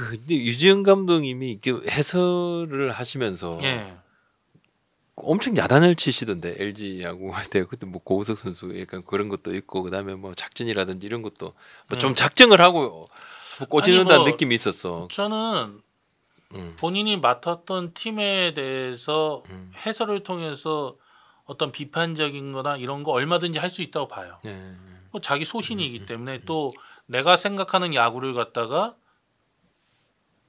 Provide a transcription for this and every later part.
그, 근데 유지은 감독님이 이게 해설을 하시면서 예. 엄청 야단을 치시던데 LG 야구 할때 그때 뭐 고우석 선수 약간 그런 것도 있고 그다음에 뭐 작전이라든지 이런 것도 뭐좀 음. 예. 작정을 하고 뭐 꼬집는다는 뭐 느낌이 있었어. 저는 음. 본인이 맡았던 팀에 대해서 음. 해설을 통해서 어떤 비판적인거나 이런 거 얼마든지 할 수 있다고 봐요. 네. 자기 소신이기 음, 음, 때문에 음, 또 내가 생각하는 야구를 갖다가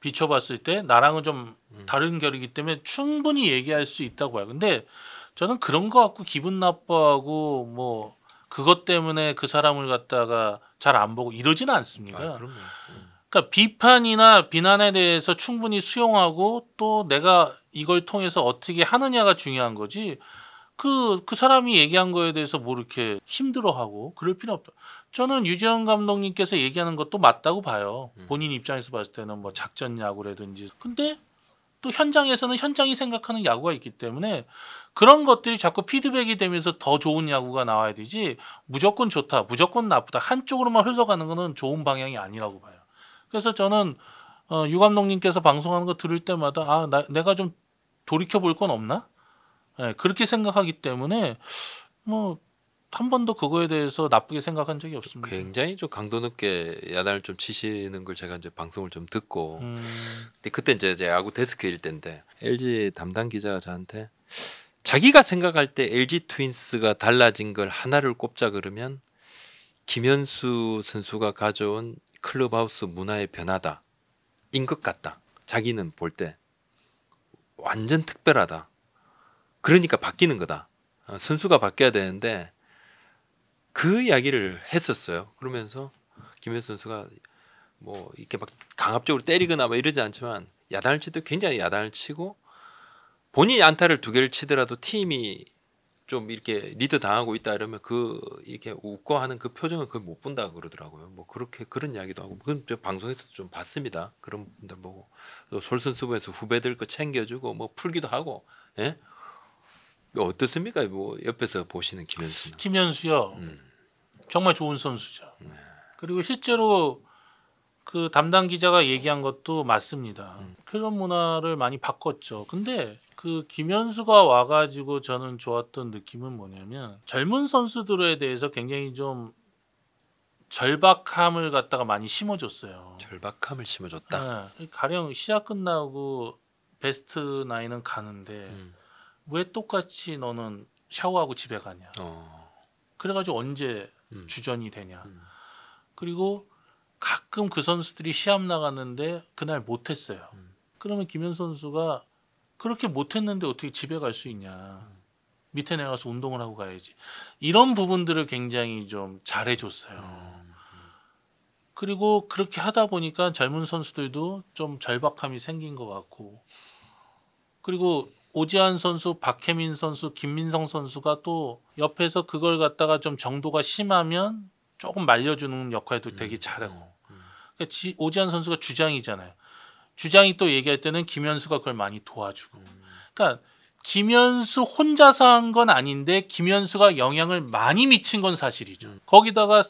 비춰봤을 때 나랑은 좀 다른 결이기 때문에 충분히 얘기할 수 있다고 봐요. 근데 저는 그런 거 갖고 기분 나빠하고 뭐 그것 때문에 그 사람을 갖다가 잘 안 보고 이러지는 않습니다. 아, 음. 그러니까 비판이나 비난에 대해서 충분히 수용하고 또 내가 이걸 통해서 어떻게 하느냐가 중요한 거지. 그, 그 사람이 얘기한 거에 대해서 뭐 이렇게 힘들어하고 그럴 필요 없다. 저는 유재원 감독님께서 얘기하는 것도 맞다고 봐요. 음. 본인 입장에서 봤을 때는 뭐 작전 야구라든지. 근데 또 현장에서는 현장이 생각하는 야구가 있기 때문에 그런 것들이 자꾸 피드백이 되면서 더 좋은 야구가 나와야 되지 무조건 좋다, 무조건 나쁘다 한쪽으로만 흘러가는 거는 좋은 방향이 아니라고 봐요. 그래서 저는 어, 유 감독님께서 방송하는 거 들을 때마다 아, 나, 내가 좀 돌이켜 볼 건 없나? 네, 그렇게 생각하기 때문에 뭐한 번도 그거에 대해서 나쁘게 생각한 적이 없습니다. 굉장히 좀 강도 높게 야단을 좀 치시는 걸 제가 이제 방송을 좀 듣고 음. 근데 그때 이제 야구 데스크일 때인데 LG 담당 기자가 저한테 자기가 생각할 때 LG 트윈스가 달라진 걸 하나를 꼽자 그러면 김현수 선수가 가져온 클럽하우스 문화의 변화다. 인 것 같다. 자기는 볼 때 완전 특별하다. 그러니까 바뀌는 거다. 어, 선수가 바뀌어야 되는데 그 이야기를 했었어요. 그러면서 김현 선수가 뭐 이렇게 막 강압적으로 때리거나 막 뭐 이러지 않지만 야단을 치도 굉장히 야단을 치고 본인이 안타를 두 개를 치더라도 팀이 좀 이렇게 리드 당하고 있다 이러면 그 이렇게 웃고 하는 그 표정을 그걸 못 본다 그러더라고요. 뭐 그렇게 그런 이야기도 하고 그건 저 방송에서 좀 봤습니다. 그런 분들 보고 또 솔선수범에서 후배들 거 챙겨주고 뭐 풀기도 하고 예? 어떻습니까? 뭐 옆에서 보시는 김현수. 김현수요. 음. 정말 좋은 선수죠. 네. 그리고 실제로 그 담당 기자가 얘기한 것도 맞습니다. 음. 쾌전 문화를 많이 바꿨죠. 근데 그 김현수가 와가지고 저는 좋았던 느낌은 뭐냐면 젊은 선수들에 대해서 굉장히 좀 절박함을 갖다가 많이 심어줬어요. 절박함을 심어줬다. 네. 가령 시합 끝나고 베스트 나인은 가는데 음. 왜 똑같이 너는 샤워하고 집에 가냐. 어. 그래가지고 언제 음. 주전이 되냐. 음. 그리고 가끔 그 선수들이 시합 나갔는데 그날 못했어요. 음. 그러면 김현 선수가 그렇게 못했는데 어떻게 집에 갈 수 있냐. 음. 밑에 내려가서 운동을 하고 가야지. 이런 부분들을 굉장히 좀 잘해줬어요. 음, 음. 그리고 그렇게 하다 보니까 젊은 선수들도 좀 절박함이 생긴 것 같고, 그리고 오지환 선수, 박혜민 선수, 김민성 선수가 또 옆에서 그걸 갖다가 좀 정도가 심하면 조금 말려주는 역할도 음. 되게 잘하고. 어, 음. 음. 지, 오지환 선수가 주장이잖아요. 주장이 또 얘기할 때는 김현수가 그걸 많이 도와주고. 음. 그러니까 김현수 혼자서 한 건 아닌데 김현수가 영향을 많이 미친 건 사실이죠. 음. 거기다가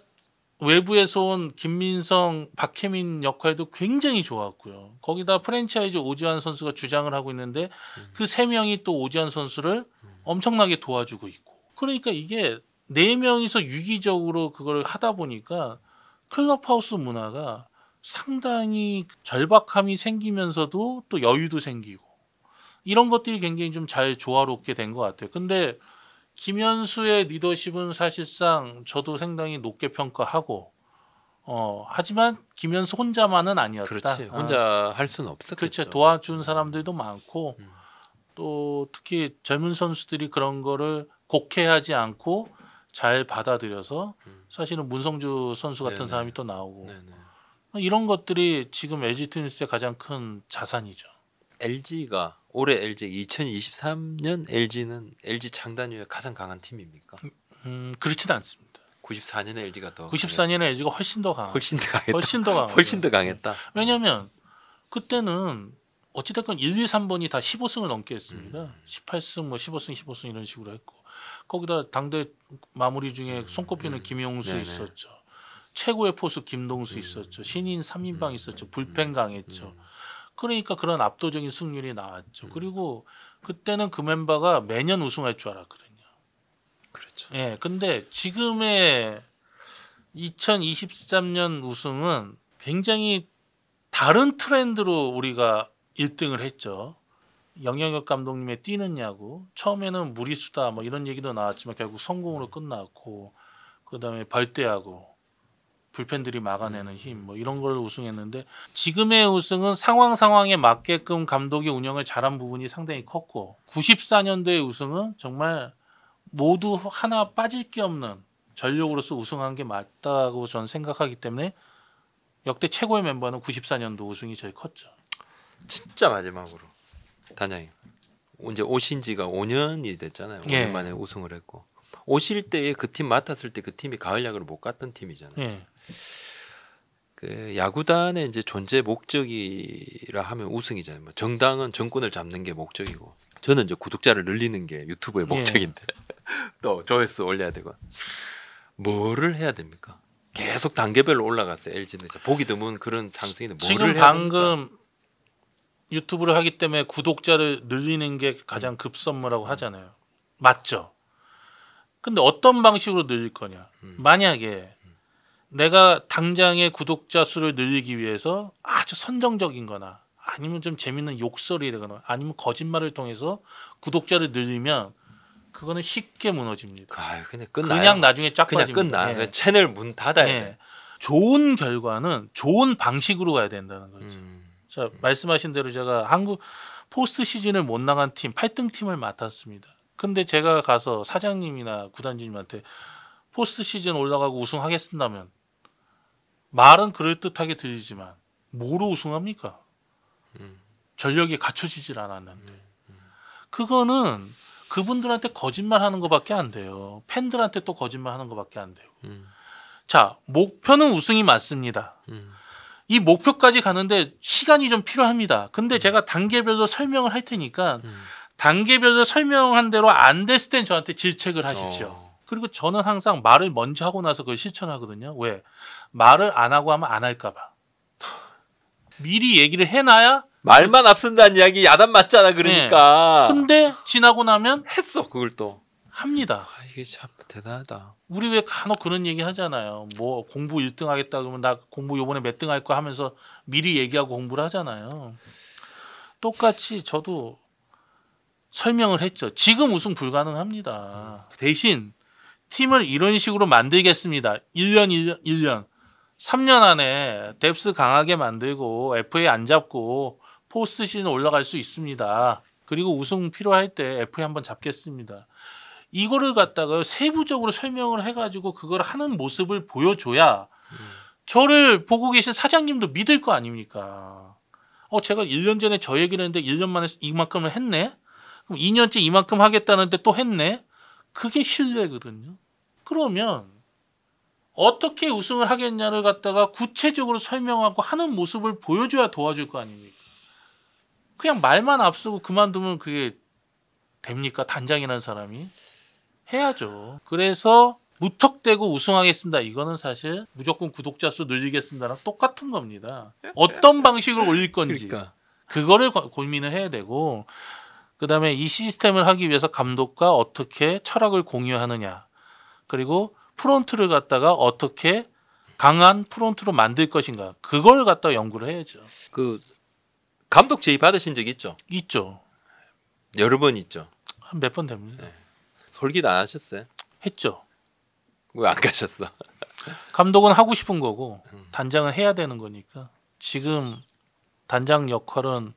외부에서 온 김민성, 박혜민 역할도 굉장히 좋았고요. 거기다 프랜차이즈 오지환 선수가 주장을 하고 있는데 음. 그세 명이 또 오지환 선수를 엄청나게 도와주고 있고. 그러니까 이게 네 명이서 유기적으로 그걸 하다 보니까 클럽하우스 문화가 상당히 절박함이 생기면서도 또 여유도 생기고 이런 것들이 굉장히 좀 잘 조화롭게 된 것 같아요. 근데 김현수의 리더십은 사실상 저도 상당히 높게 평가하고 어 하지만 김현수 혼자만은 아니었다. 그렇지. 어. 혼자 어. 할 수는 없었겠죠. 그렇죠. 도와준 사람들도 많고 음. 또 특히 젊은 선수들이 그런 거를 곡해하지 않고 잘 받아들여서 음. 사실은 문성주 선수 같은 네네. 사람이 또 나오고 네네. 이런 것들이 지금 LG 트윈스의 가장 큰 자산이죠. LG가 올해 LG 2023년 LG는 LG 장단위후에 가장 강한 팀입니까? 음, 음 그렇지는 않습니다. 94년에 LG가 더 94년에 LG가 훨씬 더 강. 훨씬 더 강했다. 훨씬 네. 더 강. 훨씬 더 강했다. 왜냐하면 그때는 어찌됐건 1, 2, 3번이 다 15승을 넘게 했습니다. 음. 18승, 뭐 15승, 15승 이런 식으로 했고 거기다 당대 마무리 중에 음. 손꼽히는 음. 김용수 네네. 있었죠. 최고의 포수 김동수 있었죠. 신인 3인방 음. 있었죠. 불펜 강했죠. 그러니까 그런 압도적인 승률이 나왔죠. 음. 그리고 그때는 그 멤버가 매년 우승할 줄 알았거든요. 그렇죠. 예. 근데 지금의 2023년 우승은 굉장히 다른 트렌드로 우리가 1등을 했죠. 영영혁 감독님의 뛰는 야구 처음에는 무리수다 뭐 이런 얘기도 나왔지만 결국 성공으로 네. 끝났고 그다음에 발대하고 불펜들이 막아내는 힘뭐 음. 이런 걸 우승했는데 지금의 우승은 상황 상황에 맞게끔 감독이 운영을 잘한 부분이 상당히 컸고 94년도의 우승은 정말 모두 하나 빠질 게 없는 전력으로서 우승한 게 맞다고 저는 생각하기 때문에 역대 최고의 멤버는 94년도 우승이 제일 컸죠. 진짜 마지막으로 단장님 이제 오신 지가 5년이 됐잖아요. 예. 5년 만에 우승을 했고 오실 때에 그팀 맡았을 때 그 팀이 가을 야구를 못 갔던 팀이잖아요. 예. 그 야구단의 이제 존재 목적이라 하면 우승이잖아요. 뭐 정당은 정권을 잡는 게 목적이고 저는 이제 구독자를 늘리는 게 유튜브의 예. 목적인데 예. 또 조회수 올려야 되고 뭐를 해야 됩니까? 계속 단계별로 올라갔어요. LG는 보기 드문 그런 상승인데 지금 방금 유튜브를 하기 때문에 구독자를 늘리는 게 가장 급선무라고 하잖아요. 맞죠? 근데 어떤 방식으로 늘릴 거냐? 음. 만약에 내가 당장의 구독자 수를 늘리기 위해서 아주 선정적인 거나 아니면 좀 재밌는 욕설이라거나 아니면 거짓말을 통해서 구독자를 늘리면 그거는 쉽게 무너집니다. 아, 그냥 끝나 그냥 나중에 쫙 그냥 빠집니다. 끝나. 예. 채널 문 닫아야 예. 돼. 좋은 결과는 좋은 방식으로 가야 된다는 거죠. 음. 자, 말씀하신 대로 제가 한국 포스트 시즌을 못 나간 팀 8등 팀을 맡았습니다. 근데 제가 가서 사장님이나 구단주님한테 포스트 시즌 올라가고 우승하겠습다면 말은 그럴듯하게 들리지만 뭐로 우승합니까? 음. 전력이 갖춰지질 않았는데 음, 음. 그거는 그분들한테 거짓말하는 것밖에 안 돼요. 팬들한테 또 거짓말하는 것밖에 안 돼요. 자 목표는 우승이 맞습니다. 이 목표까지 가는데 시간이 좀 필요합니다. 근데 제가 단계별로 설명을 할 테니까 단계별로 설명한 대로 안 됐을 땐 저한테 질책을 하십시오. 어. 그리고 저는 항상 말을 먼저 하고 나서 그걸 실천하거든요. 왜? 말을 안 하고 하면 안 할까봐. 미리 얘기를 해놔야 말만 앞선다는 이야기 야단 맞잖아 그러니까. 네. 근데 지나고 나면 했어 그걸 또 합니다. 아, 이게 참 대단하다. 우리 왜 간혹 그런 얘기 하잖아요. 뭐 공부 1등 하겠다 그러면 나 공부 요번에 몇 등 할거 하면서 미리 얘기하고 공부를 하잖아요. 똑같이 저도 설명을 했죠. 지금 우승 불가능합니다. 대신 팀을 이런 식으로 만들겠습니다. 1년, 1년, 1년. 3년 안에 뎁스 강하게 만들고 FA 안 잡고 포스트 시즌 올라갈 수 있습니다. 그리고 우승 필요할 때 FA 한번 잡겠습니다. 이거를 갖다가 세부적으로 설명을 해가지고 그걸 하는 모습을 보여줘야 음. 저를 보고 계신 사장님도 믿을 거 아닙니까? 어, 제가 1년 전에 저 얘기를 했는데 1년 만에 이만큼을 했네? 그럼 2년째 이만큼 하겠다는데 또 했네. 그게 신뢰거든요. 그러면 어떻게 우승을 하겠냐를 갖다가 구체적으로 설명하고 하는 모습을 보여줘야 도와줄 거 아닙니까? 그냥 말만 앞서고 그만두면 그게 됩니까? 단장이라는 사람이 해야죠. 그래서 무턱대고 우승하겠습니다. 이거는 사실 무조건 구독자 수 늘리겠습니다랑 똑같은 겁니다. 어떤 방식을 올릴 건지 그러니까. 그거를 고민을 해야 되고 그 다음에 이 시스템을 하기 위해서 감독과 어떻게 철학을 공유하느냐. 그리고 프론트를 갖다가 어떻게 강한 프론트로 만들 것인가. 그걸 갖다 연구를 해야죠. 그 감독 제의 받으신 적 있죠? 있죠. 여러 번 있죠. 한 몇 번 됩니다. 네. 솔깃 안 하셨어요? 했죠. 왜안 가셨어? 감독은 하고 싶은 거고 음. 단장은 해야 되는 거니까 지금 단장 역할은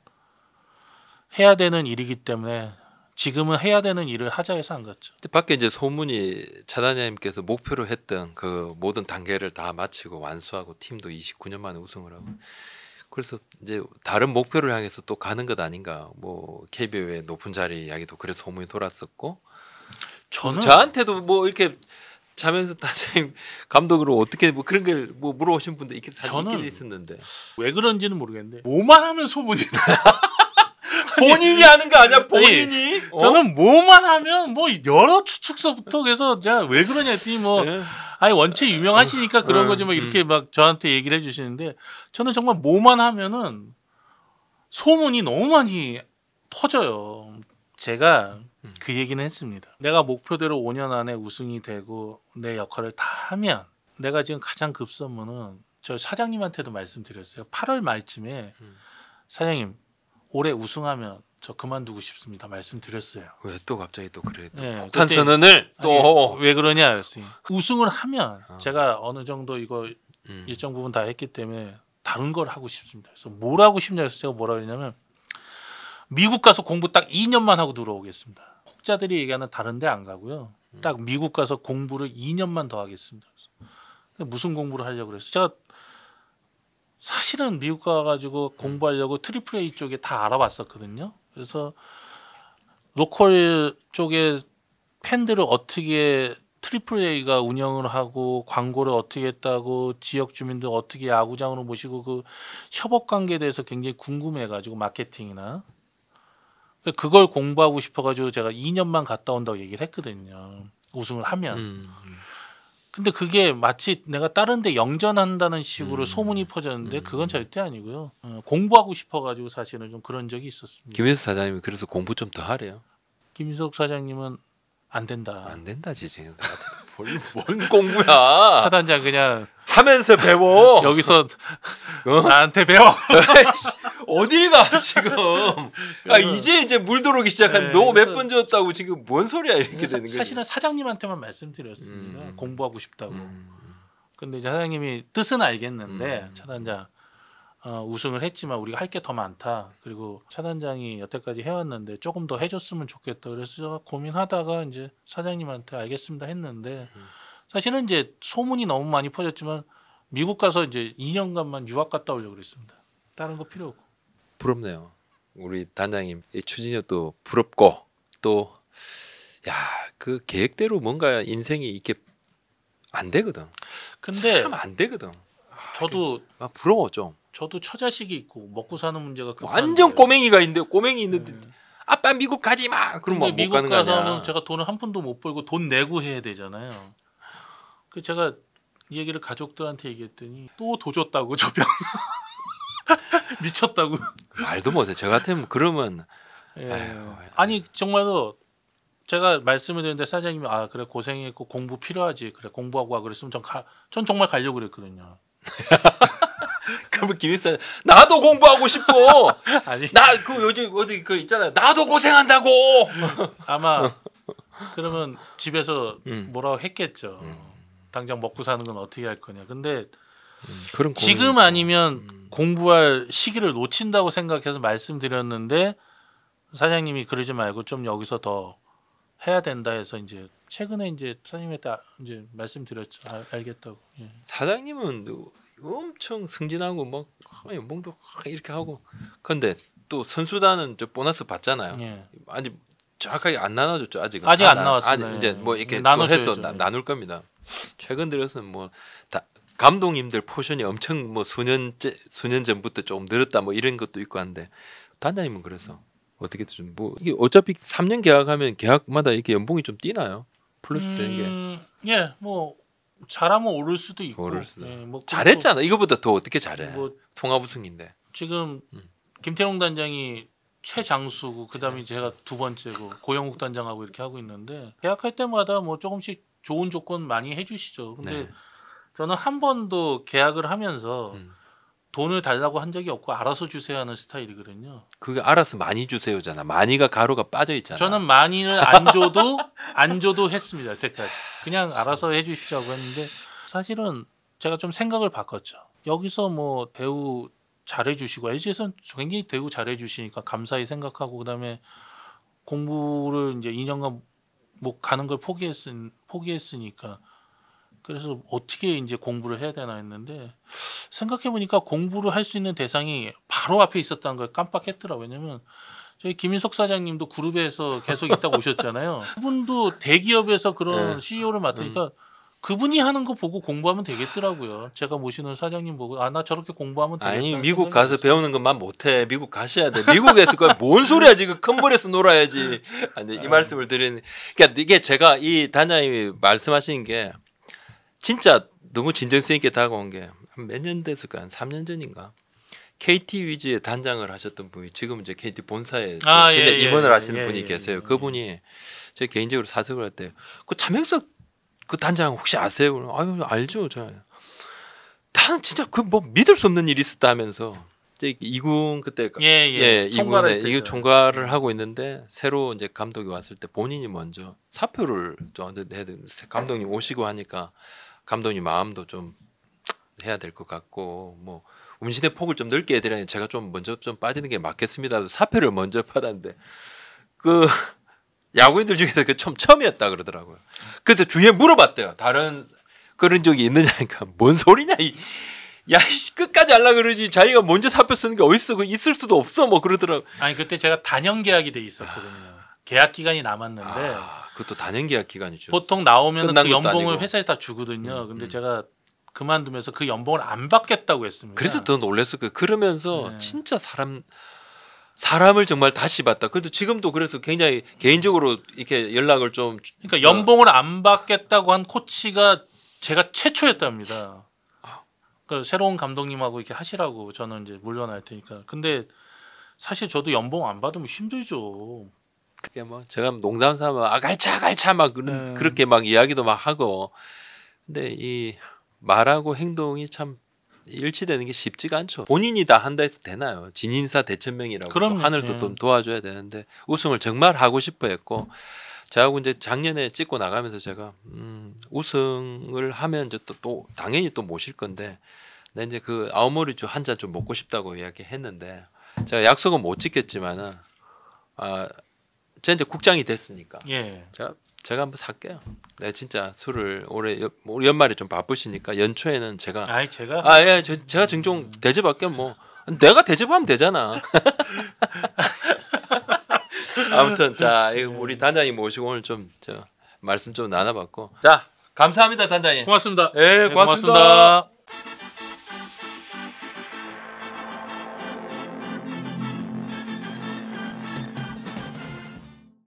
해야 되는 일이기 때문에 지금은 해야 되는 일을 하자 해서 안 갔죠. 밖에 이제 소문이 차단님께서 목표로 했던 그 모든 단계를 다 마치고 완수하고 팀도 29년 만에 우승을 하고 그래서 이제 다른 목표를 향해서 또 가는 것 아닌가. 뭐 KBO의 높은 자리 이야기도 그래서 소문이 돌았었고 저는 저한테도 뭐 이렇게 자면서 단님 감독으로 어떻게 뭐 그런 걸 뭐 물어보신 분들 있긴 있었는데 왜 그런지는 모르겠는데 뭐만 하면 소문이 나. 본인이 하는 거 아니야? 본인이? 아니, 어? 저는 뭐만 하면 뭐 여러 추측서부터 그래서 제가 왜 그러냐 했더니 뭐 네. 아니 원체 유명하시니까 그런 네. 거지 뭐 음. 이렇게 막 저한테 얘기를 해주시는데 저는 정말 뭐만 하면은 소문이 너무 많이 퍼져요. 제가 음. 그 얘기는 했습니다. 내가 목표대로 5년 안에 우승이 되고 내 역할을 다 하면 내가 지금 가장 급선무는 저 사장님한테도 말씀드렸어요. 8월 말쯤에 음. 사장님 올해 우승하면 저 그만두고 싶습니다. 말씀드렸어요. 왜 또 갑자기 또 그래? 또 네, 폭탄 선언을 또 왜 그러냐 했어요. 우승을 하면 어. 제가 어느 정도 이거 음. 일정 부분 다 했기 때문에 다른 걸 하고 싶습니다. 그래서 뭘 하고 싶냐 해서 제가 뭐라 그랬냐면 미국 가서 공부 딱 2년만 하고 들어오겠습니다. 혹자들이 얘기하는 다른 데 안 가고요. 음. 딱 미국 가서 공부를 2년만 더 하겠습니다. 무슨 공부를 하려고 그랬어 제가 사실은 미국 가가지고 공부하려고 트리플 A 쪽에 다 알아봤었거든요. 그래서 로컬 쪽에 팬들을 어떻게 트리플 A가 운영을 하고 광고를 어떻게 했다고 지역 주민들 어떻게 야구장으로 모시고 그 협업 관계에 대해서 굉장히 궁금해가지고 마케팅이나 그걸 공부하고 싶어가지고 제가 2년만 갔다 온다고 얘기를 했거든요. 우승을 하면. 음, 음. 근데 그게 마치 내가 다른데 영전한다는 식으로 음. 소문이 퍼졌는데 음. 그건 절대 아니고요. 어, 공부하고 싶어가지고 사실은 좀 그런 적이 있었습니다. 김인석 사장님이 그래서 공부 좀 더 하래요. 김인석 사장님은 안 된다. 안 된다 지금. 뭔 공부야? 차단장 그냥 하면서 배워. 여기서 어? 나한테 배워. 어딜 가 지금? 아 이제 이제 물들어오기 시작한 네, 너몇번 지었다고 지금 뭔 소리야 이렇게 되는 거죠. 사실은 사장님한테만 말씀드렸습니다. 음. 공부하고 싶다고. 음. 근데 이제 사장님이 뜻은 알겠는데 음. 차단장 어, 우승을 했지만 우리가 할 게 더 많다. 그리고 차단장이 여태까지 해왔는데 조금 더 해줬으면 좋겠다. 그래서 제가 고민하다가 이제 사장님한테 알겠습니다 했는데. 음. 사실은 이제 소문이 너무 많이 퍼졌지만 미국 가서 이제 2년간만 유학 갔다 오려고 그랬습니다. 다른 거 필요 없고. 부럽네요. 우리 단장님 이 추진력도 부럽고 또 야 그 계획대로 뭔가 인생이 이렇게 안 되거든. 근데 참안 되거든. 아, 저도 그, 아, 부러워 좀. 저도 처자식이 있고 먹고 사는 문제가 완전 꼬맹이가 있는데 꼬맹이 있는데 네. 아빠 미국 가지 마. 그럼 막 미국 가는 가서는 제가 돈을 한 푼도 못 벌고 돈 내고 해야 되잖아요. 그 제가 이 얘기를 가족들한테 얘기했더니 또도졌다고 저병 미쳤다고 말도 못해 저 같으면 그러면 예. 아니 정말로 제가 말씀을 드렸는데 사장님이 아 그래 고생했고 공부 필요하지 그래 공부하고 와 그랬으면 전, 가, 전 정말 가려고 그랬거든요 그러면 김일사 나도 공부하고 싶어 아니 나 그 요즘 어디 그 있잖아 요 나도 고생한다고 아마 그러면 집에서 음. 뭐라고 했겠죠 음. 당장 먹고 사는 건 어떻게 할 거냐. 근데 음, 지금 아니면 음. 공부할 시기를 놓친다고 생각해서 말씀드렸는데 사장님이 그러지 말고 좀 여기서 더 해야 된다 해서 이제 최근에 이제 사장님한테 이제 말씀드렸죠. 아, 알겠다고. 예. 사장님은 엄청 승진하고 막 뭐 연봉도 이렇게 하고 근데 또 선수단은 저 보너스 받잖아요. 예. 아니 정확하게 안 나눠줬죠 아직은. 아직 안 나왔어요. 아직 이제 뭐 예. 이렇게 나눠줘야죠. 또 해서 나, 예. 나눌 겁니다. 최근 들어서는 뭐 다, 감독님들 포션이 엄청 뭐 수년째 수년 전부터 조금 늘었다 뭐 이런 것도 있고 한데 단장님은 그래서 어떻게 좀뭐 이게 어차피 3년 계약하면 계약마다 이렇게 연봉이 좀 뛰나요? 플러스 음, 되는 게. 음, 예, 뭐 잘하면 오를 수도 있고. 오를 수도. 예, 뭐 잘했잖아. 이거보다 더 어떻게 잘해? 뭐, 통합 우승인데. 지금 음. 김태용 단장이 최장수고 그다음에 제가 두 번째고 고영욱 단장하고 이렇게 하고 있는데 계약할 때마다 뭐 조금씩 좋은 조건 많이 해주시죠. 근데 네. 저는 한 번도 계약을 하면서 음. 돈을 달라고 한 적이 없고 알아서 주세요 하는 스타일이거든요. 그게 알아서 많이 주세요잖아. 많이가 가루가 빠져 있잖아. 저는 많이를 안 줘도 안 줘도 했습니다. 여태까지 그냥 알아서 해주시오고 했는데 사실은 제가 좀 생각을 바꿨죠. 여기서 뭐 배우 잘해주시고 LG에서는 굉장히 배우 잘해주시니까 감사히 생각하고 그다음에 공부를 이제 2년간 못 뭐 가는 걸 포기했은 포기했으니까 그래서 어떻게 이제 공부를 해야 되나 했는데 생각해 보니까 공부를 할 수 있는 대상이 바로 앞에 있었다는 걸깜빡했더라 왜냐면 저희 김인석 사장님도 그룹에서 계속 있다고 오셨잖아요. 그분도 대기업에서 그런 네. CEO를 맡으니까 음. 그분이 하는 거 보고 공부하면 되겠더라고요. 제가 모시는 사장님 보고 아 나 저렇게 공부하면 되겠다. 아니 미국 가서 있어요. 배우는 것만 못해. 미국 가셔야 돼. 미국에서 그뭔 소리야 지금 큰벌에서 놀아야지. 아니 이 아. 말씀을 드리는. 그러니까 이게 제가 이 단장님이 말씀하신 게 진짜 너무 진정성 있게 다가온 게몇 년 됐을까? 한 3년 전인가? KT 위즈의 단장을 하셨던 분이 지금 이제 KT 본사에 아, 예, 예, 임원을 예, 하시는 예, 분이 예, 계세요. 예. 그분이 제 개인적으로 사석을 할때그 참여석 그 단장 혹시 아세요? 그럼 아유 알죠, 잘. 단 진짜 그 뭐 믿을 수 없는 일이 있었다 하면서 이제 이군 그때 예, 예. 예 이군에 이군 총괄을 하고 있는데 새로 이제 감독이 왔을 때 본인이 먼저 사표를 감독님 오시고 하니까 감독님 마음도 좀 해야 될 것 같고 뭐 음식의 폭을 좀 넓게 해드려야 제가 좀 먼저 좀 빠지는 게 맞겠습니다. 사표를 먼저 받았는데 그 야구인들 중에서 그 처음 처음이었다 그러더라고요. 그래서 주위에 물어봤대요. 다른 그런 적이 있느냐니까 뭔 소리냐 이. 야, 씨, 끝까지 알라 그러지. 자기가 먼저 사표 쓰는 게 어딨어. 그 있을 수도 없어. 뭐 그러더라고. 아니, 그때 제가 단연 계약이 돼 있었거든요. 아... 계약 기간이 남았는데. 아, 그것도 단연 계약 기간이죠. 보통 나오면 그 연봉을 회사에 다 주거든요. 음, 근데 음. 제가 그만두면서 그 연봉을 안 받겠다고 했습니다. 그래서 더 놀랐을 거예요. 그, 그러면서 네. 진짜 사람 사람을 정말 다시 봤다. 그래도 지금도 그래서 굉장히 개인적으로 이렇게 연락을 좀 그러니까 연봉을 안 받겠다고 한 코치가 제가 최초였답니다. 그까 그러니까 새로운 감독님하고 이렇게 하시라고 저는 이제 물러날 테니까. 근데 사실 저도 연봉 안 받으면 힘들죠. 그게 뭐 제가 농담 삼아 아갈차 갈차 막 그런 네. 그렇게 막 이야기도 막 하고. 근데 이 말하고 행동이 참 일치되는 게 쉽지가 않죠. 본인이 다 한다 해서 되나요? 진인사 대천명이라고 그럼 하늘도 좀 네. 도와줘야 되는데 우승을 정말 하고 싶어 했고 저하고 이제 작년에 찍고 나가면서 제가 음, 우승을 하면 이제 또, 또 당연히 또 모실 건데 내 이제 그아우머리주 한 잔 좀 먹고 싶다고 이야기했는데 제가 약속은 못 지켰지만은 아, 제 이제 국장이 됐으니까 예. 제가 제가 한번 살게요. 네, 진짜 술을 올해 연, 뭐 연말에 좀 바쁘시니까 연초에는 제가 아 제가 아예 제가 종종 대접할게 뭐 내가 대접하면 되잖아. 아무튼 자 우리 단장님 모시고 오늘 좀저 말씀 좀 나눠봤고 자 감사합니다 단장님 고맙습니다. 예 고맙습니다. 네, 고맙습니다.